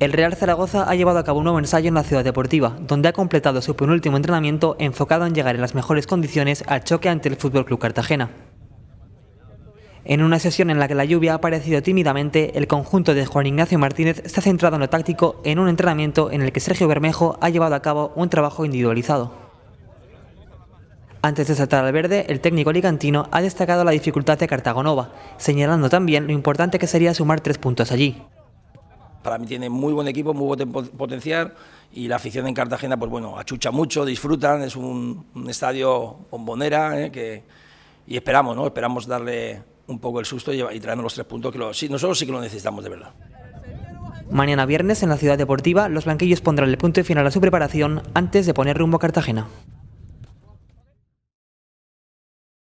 El Real Zaragoza ha llevado a cabo un nuevo ensayo en la ciudad deportiva, donde ha completado su penúltimo entrenamiento enfocado en llegar en las mejores condiciones al choque ante el Fútbol Club Cartagena. En una sesión en la que la lluvia ha aparecido tímidamente, el conjunto de Juan Ignacio Martínez está centrado en lo táctico en un entrenamiento en el que Sergio Bermejo ha llevado a cabo un trabajo individualizado. Antes de saltar al verde, el técnico ligantino ha destacado la dificultad de Cartagonova, señalando también lo importante que sería sumar tres puntos allí para mí tiene muy buen equipo, muy buen potencial y la afición en Cartagena, pues bueno, achucha mucho, disfrutan, es un, estadio bombonera ¿eh? que, y esperamos, ¿no? Esperamos darle un poco el susto y, y traernos los tres puntos que sí, nosotros sí que lo necesitamos de verdad. Mañana viernes en la ciudad deportiva, los blanquillos pondrán el punto final a su preparación antes de poner rumbo a Cartagena.